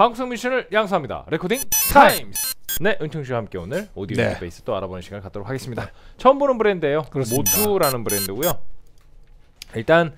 방송 미션을 양성합니다. 레코딩 타임스. 네, 은총 씨와 함께 오늘 오디오 네. 베이스 또 알아보는 시간 갖도록 하겠습니다. 처음 보는 브랜드예요. 모투라는 브랜드고요. 일단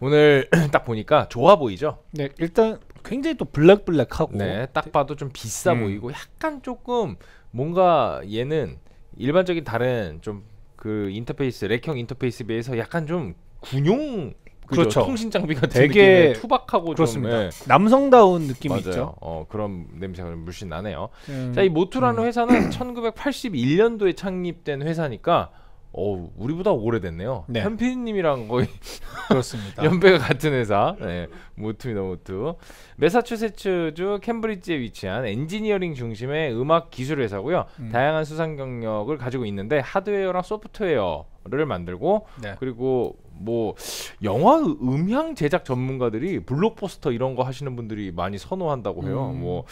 오늘 딱 보니까 좋아 보이죠? 네, 일단 굉장히 또 블랙블랙하고 네, 딱 봐도 좀 비싸 음. 보이고 약간 조금 뭔가 얘는 일반적인 다른 좀 그 인터페이스 렉형 인터페이스에 비해서 약간 좀 군용 그렇죠. 통신 장비 같 되게 투박하고 그렇습니다. 좀, 예. 남성다운 느낌이 맞아요. 있죠. 어, 그런 냄새가 좀 물씬 나네요. 음. 자, 이 모투라는 음. 회사는 1981년도에 창립된 회사니까 어 우리보다 오래됐네요. 네. 현피님이랑 거의 그렇습니다. 연배가 같은 회사. 네, 모투입니다, 모투. 매사추세츠주 캠브리지에 위치한 엔지니어링 중심의 음악 기술 회사고요. 음. 다양한 수상 경력을 가지고 있는데 하드웨어랑 소프트웨어를 만들고 네. 그리고 뭐 영화 음향 제작 전문가들이 블록버스터 이런 거 하시는 분들이 많이 선호한다고 해요. 음. 뭐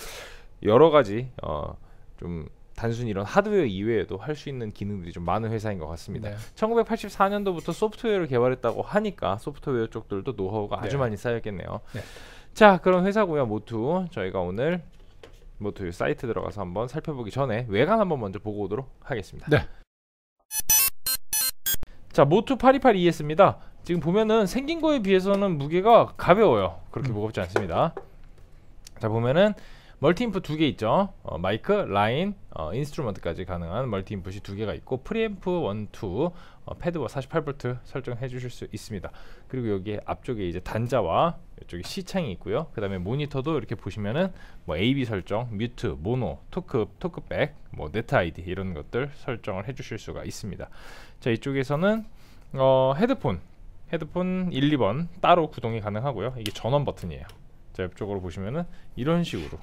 여러 가지 어, 좀 단순히 이런 하드웨어 이외에도 할 수 있는 기능들이 좀 많은 회사인 것 같습니다. 네. 1984년도부터 소프트웨어를 개발했다고 하니까 소프트웨어 쪽들도 노하우가 아주 네. 많이 쌓였겠네요. 네. 자, 그런 회사고요. 모투 저희가 오늘 모투 사이트 들어가서 한번 살펴보기 전에 외관 한번 먼저 보고 오도록 하겠습니다. 네. 자 모투 8282S입니다 지금 보면은 생긴 거에 비해서는 무게가 가벼워요 그렇게 음. 무겁지 않습니다 자 보면은 멀티 인풋 두개 있죠 어, 마이크, 라인, 어, 인스트루먼트까지 가능한 멀티 인풋이 두 개가 있고 프리앰프 1, 2 어, 패드와 48V 설정해 주실 수 있습니다. 그리고 여기에 앞쪽에 이제 단자와 이쪽에 시창이 있고요. 그 다음에 모니터도 이렇게 보시면은 뭐 AB 설정, 뮤트, 모노, 토크, 토크백, 뭐 네트 아이디 이런 것들 설정을 해 주실 수가 있습니다. 자 이쪽에서는 어, 헤드폰 헤드폰 1, 2번 따로 구동이 가능하고요. 이게 전원 버튼이에요. 자 옆쪽으로 보시면은 이런 식으로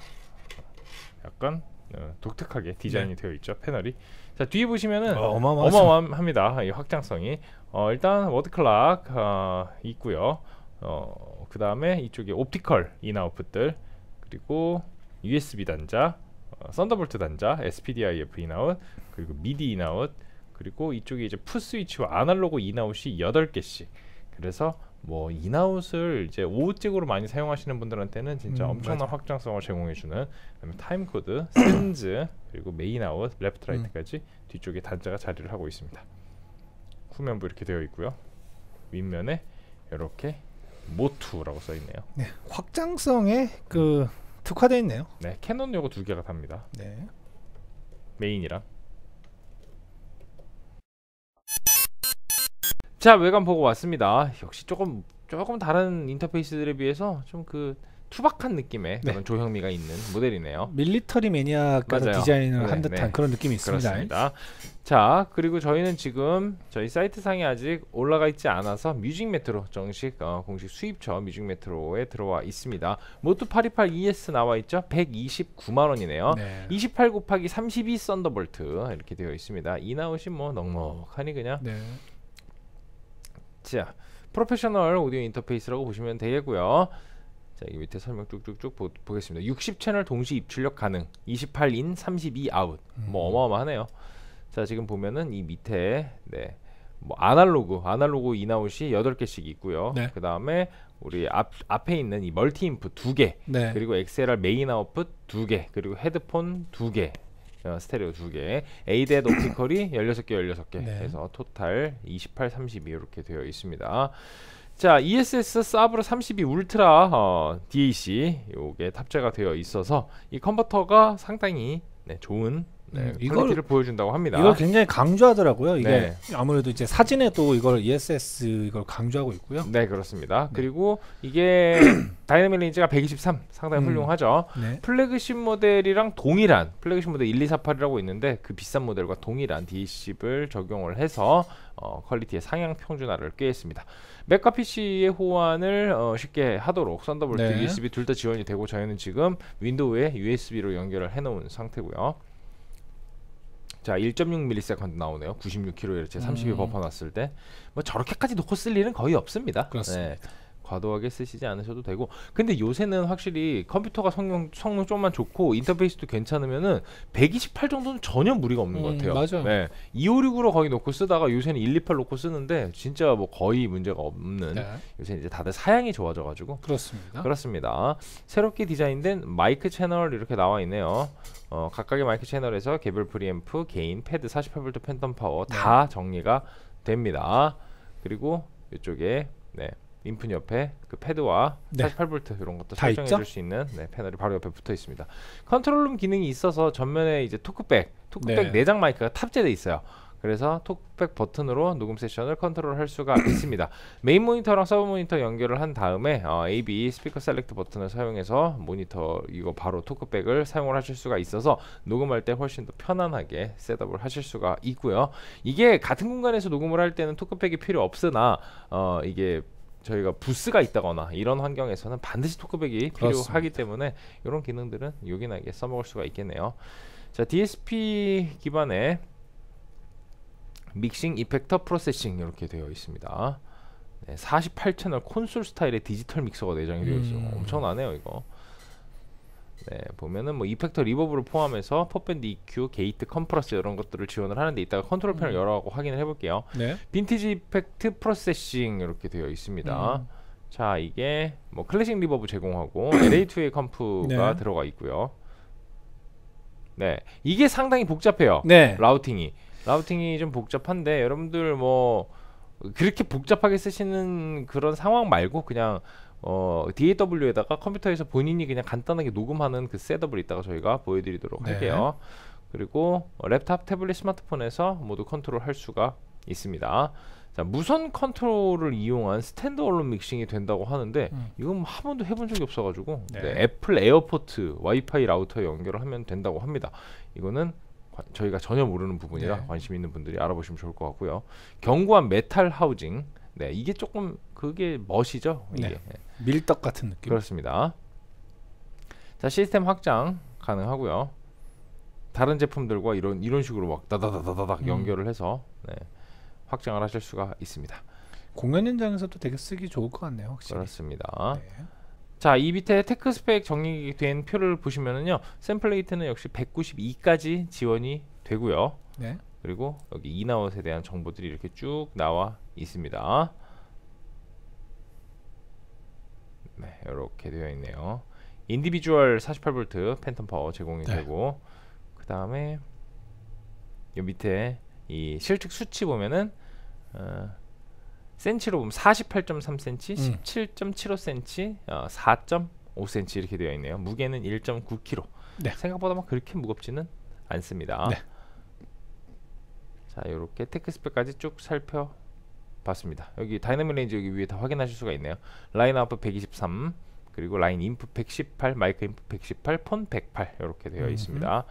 약간 어, 독특하게 디자인이 네. 되어 있죠 패널이 자 뒤에 보시면은 어, 마어마합니다 확장성이 어, 일단 워드클락 어, 있고요 어, 그 다음에 이쪽에 옵티컬 인아웃풋들 그리고 USB 단자 어, 썬더볼트 단자 SPDIF 인아웃 그리고 미디 인아웃 그리고 이쪽에 이제 풋 스위치와 아날로그 인아웃이 8개씩 그래서 뭐 인아웃을 이제 오우찍으로 많이 사용하시는 분들한테는 진짜 음, 엄청난 맞아. 확장성을 제공해주는 타임코드, 센즈 그리고 메인아웃, 레프트 라이트까지 음. 뒤쪽에 단자가 자리를 하고 있습니다. 후면부 이렇게 되어 있고요. 윗면에 이렇게 모투라고 써 있네요. 네, 확장성에 그 특화되어 있네요. 네, 캐논 요거 두 개가 답니다. 네, 메인이랑 자 외관 보고 왔습니다 역시 조금 조금 다른 인터페이스들에 비해서 좀 그 투박한 느낌의 네. 그런 조형미가 있는 모델이네요 밀리터리 매니아 같은 디자인을 네, 한 듯한 네. 그런 느낌이 있습니다 그렇습니다. 자 그리고 저희는 지금 저희 사이트상에 아직 올라가 있지 않아서 뮤직 메트로 정식 어, 공식 수입처 뮤직 메트로에 들어와 있습니다 모토 828 ES 나와 있죠 129만원이네요 네. 28 곱하기 32 썬더볼트 이렇게 되어 있습니다 이나웃이뭐 넉넉하니 그냥 네. 자, 프로페셔널 오디오 인터페이스라고 보시면 되겠고요. 자, 여기 밑에 설명 쭉쭉쭉 보, 겠습니다 60채널 동시 입출력 가능. 28인, 32 아웃. 뭐 음. 뭐 어마어마하네요. 자, 지금 보면은 이 밑에 네. 뭐 아날로그, 아날로그 인아웃이 8개씩 있고요. 네. 그다음에 우리 앞, 앞에 있는 이 멀티 인풋 2개. 네. 그리고 엑셀 r 메인 아웃풋 2개. 그리고 헤드폰 2개. 어, 스테레오 두개 에이드 오피컬이 16개 16개 네. 해서 토탈 28, 32 이렇게 되어 있습니다 자 ESS 사브라 32 울트라 어, DAC 요게 탑재가 되어 있어서 이 컨버터가 상당히 네, 좋은 네, 음, 이걸 를 보여준다고 합니다. 이걸 굉장히 강조하더라고요. 이게 네. 아무래도 이제 사진에도 이걸 ESS 이걸 강조하고 있고요. 네, 그렇습니다. 네. 그리고 이게 다이내믹 레인지가 123 상당히 음. 훌륭하죠. 네. 플래그십 모델이랑 동일한 플래그십 모델 1248이라고 있는데 그 비싼 모델과 동일한 DC를 적용을 해서 어, 퀄리티의 상향 평준화를 꾀했습니다. 맥과 PC의 호환을 어, 쉽게 하도록 썬더볼트 USB 둘 다 지원이 되고 저희는 지금 윈도우에 USB로 연결을 해놓은 상태고요. 자 1.6ms 나오네요. 96kHz 30에 음. 버퍼 놨을 때 뭐 저렇게까지 놓고 쓸 일은 거의 없습니다. 그렇습니다. 네. 과도하게 쓰시지 않으셔도 되고 근데 요새는 확실히 컴퓨터가 성능 성능 좀만 좋고 인터페이스도 괜찮으면은 128 정도는 전혀 무리가 없는 음, 것 같아요. 맞아요. 네, 256으로 거의 놓고 쓰다가 요새는 128 놓고 쓰는데 진짜 뭐 거의 문제가 없는 네. 요새 이제 다들 사양이 좋아져가지고 그렇습니다. 그렇습니다. 새롭게 디자인된 마이크 채널 이렇게 나와 있네요. 어, 각각의 마이크 채널에서 개별 프리앰프, 개인 패드, 48V 팬텀 파워 다 네. 정리가 됩니다. 그리고 이쪽에 네. 인풋 옆에 그 패드와 네. 48V 이런 것도 설정해 줄 수 있는 네, 패널이 바로 옆에 붙어 있습니다. 컨트롤룸 기능이 있어서 전면에 이제 토크백, 토크백 네. 장 마이크가 탑재돼 있어요. 그래서 톡백 버튼으로 녹음 세션을 컨트롤할 수가 있습니다. 메인 모니터랑 서브 모니터 연결을 한 다음에 어, AB 스피커 셀렉트 버튼을 사용해서 모니터 이거 바로 토크백을 사용을 하실 수가 있어서 녹음할 때 훨씬 더 편안하게 셋업을 하실 수가 있고요. 이게 같은 공간에서 녹음을 할 때는 토크백이 필요 없으나 어, 이게 저희가 부스가 있다거나 이런 환경에서는 반드시 토크백이 그렇습니다. 필요하기 때문에 이런 기능들은 요긴하게 써먹을 수가 있겠네요. 자, DSP 기반의 믹싱 이펙터 프로세싱 이렇게 되어 있습니다. 네, 48채널 콘솔 스타일의 디지털 믹서가 내장이 되어 있어요. 음. 엄청나네요, 이거. 네, 보면은 뭐 이펙터 리버브를 포함해서 퍼밴드 EQ, 게이트, 컴프러스 이런 것들을 지원을 하는데 이따가 컨트롤 음. 패널 열어가고 확인을 해볼게요. 네. 빈티지 이펙트 프로세싱 이렇게 되어 있습니다. 음. 자, 이게 뭐 클래식 리버브 제공하고 LA2의 컴프가 네. 들어가 있고요. 네, 이게 상당히 복잡해요. 네. 라우팅이 라우팅이 좀 복잡한데 여러분들 뭐 그렇게 복잡하게 쓰시는 그런 상황 말고 그냥 어, DAW에다가 컴퓨터에서 본인이 그냥 간단하게 녹음하는 그 셋업을 이따가 저희가 보여드리도록 네. 할게요. 그리고 어, 랩탑, 태블릿, 스마트폰에서 모두 컨트롤할 수가 있습니다. 자, 무선 컨트롤을 이용한 스탠드얼론 믹싱이 된다고 하는데 음. 이건 뭐 한 번도 해본 적이 없어가지고 네. 네, 애플 에어포트 와이파이 라우터에 연결을 하면 된다고 합니다. 이거는 관, 저희가 전혀 모르는 부분이라 네. 관심 있는 분들이 알아보시면 좋을 것 같고요. 견고한 메탈 하우징 네, 이게 조금 그게 멋이죠. 이게. 네. 밀떡 같은 느낌. 그렇습니다. 자, 시스템 확장 가능하고요. 다른 제품들과 이런 이런 식으로 막 다다다다닥 음. 연결을 해서 네, 확장을 하실 수가 있습니다. 공연 현장에서도 되게 쓰기 좋을 것 같네요, 확실히. 그렇습니다. 네. 자, 이 밑에 테크 스펙 정리된 표를 보시면은요. 샘플레이트는 역시 192까지 지원이 되고요. 네. 그리고 여기 인아웃에 대한 정보들이 이렇게 쭉 나와 있습니다. 네, 이렇게 되어 있네요. 인디비주얼 48V 팬텀 파워 제공이 네. 되고 그 다음에 이 밑에 이 실측 수치 보면은 어, 센치로 보면 48.3cm, 음. 17.75cm, 어, 4.5cm 이렇게 되어 있네요. 무게는 1.9kg. 네. 생각보다 막 그렇게 무겁지는 않습니다. 네. 자 이렇게 테크스펙까지 쭉 살펴봤습니다 여기 다이나믹 레인지 여기 위에 다 확인하실 수가 있네요 라인 아웃 123 그리고 라인 인프 118 마이크 인프 118 폰 108 이렇게 되어 음 있습니다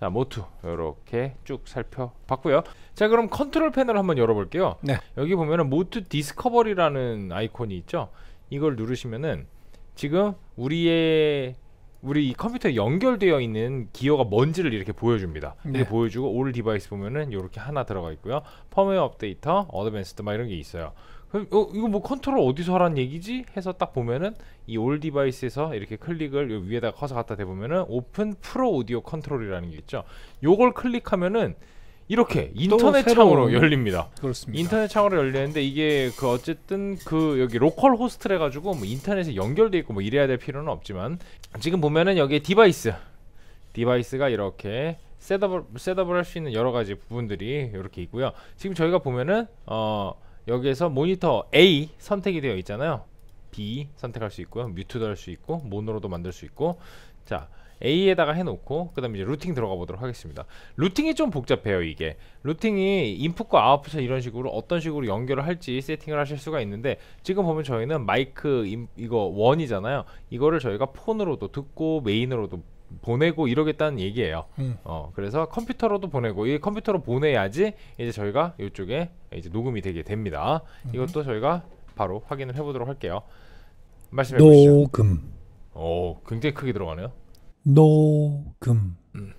자 모투 이렇게 쭉 살펴봤고요 자 그럼 컨트롤 패널 한번 열어볼게요 네. 여기 보면은 모투 디스커버리라는 아이콘이 있죠 이걸 누르시면은 지금 우리의 우리 이 컴퓨터에 연결되어 있는 기어가 뭔지를 이렇게 보여줍니다. 네. 이렇게 보여주고 올 디바이스 보면은 이렇게 하나 들어가 있고요. 펌웨어 업데이터, 어드밴스드 막 이런 게 있어요. 어, 이거 뭐 컨트롤 어디서 하라는 얘기지? 해서 딱 보면은 이 올 디바이스에서 이렇게 클릭을 위에다 커서 갖다 대보면은 오픈 프로 오디오 컨트롤이라는 게 있죠. 요걸 클릭하면은 이렇게 인터넷 창으로 열립니다. 그렇습니다. 인터넷 창으로 열리는데 이게 그 어쨌든 그 여기 로컬 호스트래 가지고 뭐 인터넷에 연결돼 있고 뭐 이래야 될 필요는 없지만 지금 보면은 여기에 디바이스 디바이스가 이렇게 셋업을 셋업을 할수 있는 여러 가지 부분들이 이렇게 있고요. 지금 저희가 보면은 어 여기에서 모니터 A 선택이 되어 있잖아요. B 선택할 수 있고요. 뮤트도 할 수 있고 모노로도 만들 수 있고 자 A에다가 해놓고 그 다음에 이제 루팅 들어가 보도록 하겠습니다 루팅이 좀 복잡해요 이게 루팅이 인풋과 아웃풋을 이런 식으로 어떤 식으로 연결을 할지 세팅을 하실 수가 있는데 지금 보면 저희는 마이크 임, 이거 원이잖아요 이거를 저희가 폰으로도 듣고 메인으로도 보내고 이러겠다는 얘기예요. 음. 어, 그래서 컴퓨터로도 보내고 이 컴퓨터로 보내야지 이제 저희가 이쪽에 이제 녹음이 되게 됩니다. 음. 이것도 저희가 바로 확인을 해보도록 할게요. 말씀해 주시죠 녹음. 오, 굉장히 크게 들어가네요. 녹음. 음.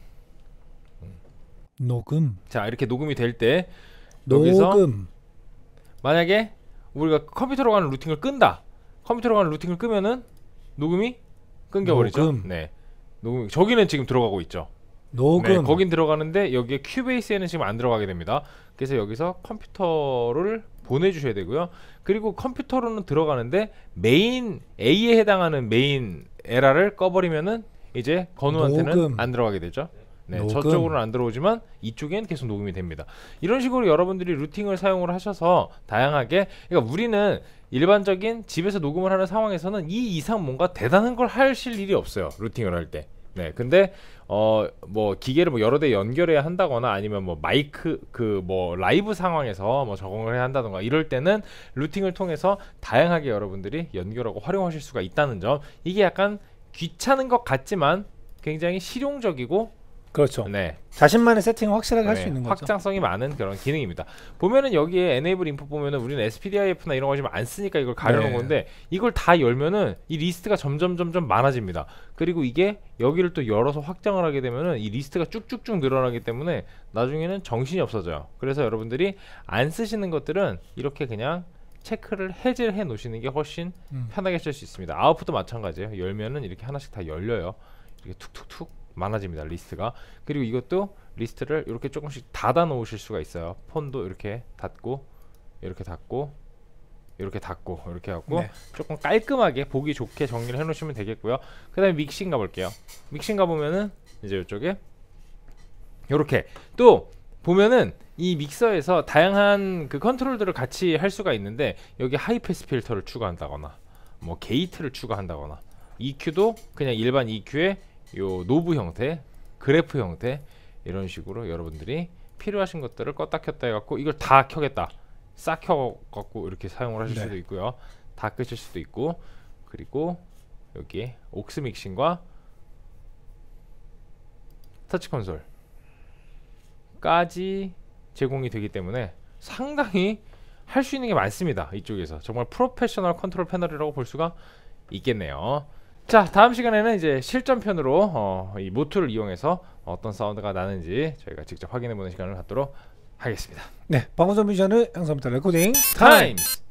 녹음. 자 이렇게 녹음이 될때 여기서 녹음. 만약에 우리가 컴퓨터로 가는 루팅을 끈다. 컴퓨터로 가는 루팅을 끄면은 녹음이 끊겨버리죠. 녹음. 네. 녹음. 저기는 지금 들어가고 있죠. 녹음. 네, 거긴 들어가는데 여기에 큐베이스에는 지금 안 들어가게 됩니다. 그래서 여기서 컴퓨터를 보내주셔야 되고요. 그리고 컴퓨터로는 들어가는데 메인 A에 해당하는 메인 에라를 꺼버리면은 이제 건우한테는 녹음. 안 들어가게 되죠. 네, 녹음. 저쪽으로는 안 들어오지만 이쪽엔 계속 녹음이 됩니다. 이런 식으로 여러분들이 루팅을 사용을 하셔서 다양하게 그러니까 우리는 일반적인 집에서 녹음을 하는 상황에서는 이 이상 뭔가 대단한 걸 하실 일이 없어요. 루팅을 할 때. 네, 근데 어 뭐 기계를 뭐 여러 대 연결해야 한다거나 아니면 뭐 마이크 그 뭐 라이브 상황에서 뭐 적응을 해야 한다던가 이럴 때는 루팅을 통해서 다양하게 여러분들이 연결하고 활용하실 수가 있다는 점 이게 약간 귀찮은 것 같지만 굉장히 실용적이고 그렇죠. 네. 자신만의 세팅을 확실하게 네. 할수 있는 거죠. 확장성이 많은 그런 기능입니다. 보면은 여기에 enable info 보면은 우리는 SPDIF나 이런 거지안 쓰니까 이걸 가려놓은 네. 건데 이걸 다 열면은 이 리스트가 점점 점점 많아집니다. 그리고 이게 여기를 또 열어서 확장을 하게 되면은 이 리스트가 쭉쭉쭉 늘어나기 때문에 나중에는 정신이 없어져요. 그래서 여러분들이 안 쓰시는 것들은 이렇게 그냥 체크를 해제해 놓으시는 게 훨씬 음. 편하게 쓸 수 있습니다 아웃풋도 마찬가지예요 열면은 이렇게 하나씩 다 열려요 이렇게 툭툭툭 많아집니다 리스트가 그리고 이것도 리스트를 이렇게 조금씩 닫아 놓으실 수가 있어요 폰도 이렇게 닫고 이렇게 닫고 이렇게 닫고 이렇게 하고 네. 조금 깔끔하게 보기 좋게 정리를 해 놓으시면 되겠고요 그 다음에 믹싱 가볼게요 믹싱 가보면은 이제 이쪽에 이렇게 또 보면은 이 믹서에서 다양한 그 컨트롤들을 같이 할 수가 있는데 여기 하이패스 필터를 추가한다거나 뭐 게이트를 추가한다거나 EQ도 그냥 일반 EQ의 요 노브 형태, 그래프 형태 이런 식으로 여러분들이 필요하신 것들을 껐다 켰다 해갖고 이걸 다 켜겠다 싹 켜갖고 이렇게 사용을 하실 네. 수도 있고요 다 끄실 수도 있고 그리고 여기 옥스 믹싱과 터치 콘솔 까지 제공이 되기 때문에 상당히 할 수 있는 게 많습니다 이쪽에서 정말 프로페셔널 컨트롤 패널이라고 볼 수가 있겠네요 자 다음 시간에는 이제 실전편으로 어, 이 모툴을 이용해서 어떤 사운드가 나는지 저희가 직접 확인해보는 시간을 갖도록 하겠습니다 네 방송 미션은 항상 레코딩 타임! 타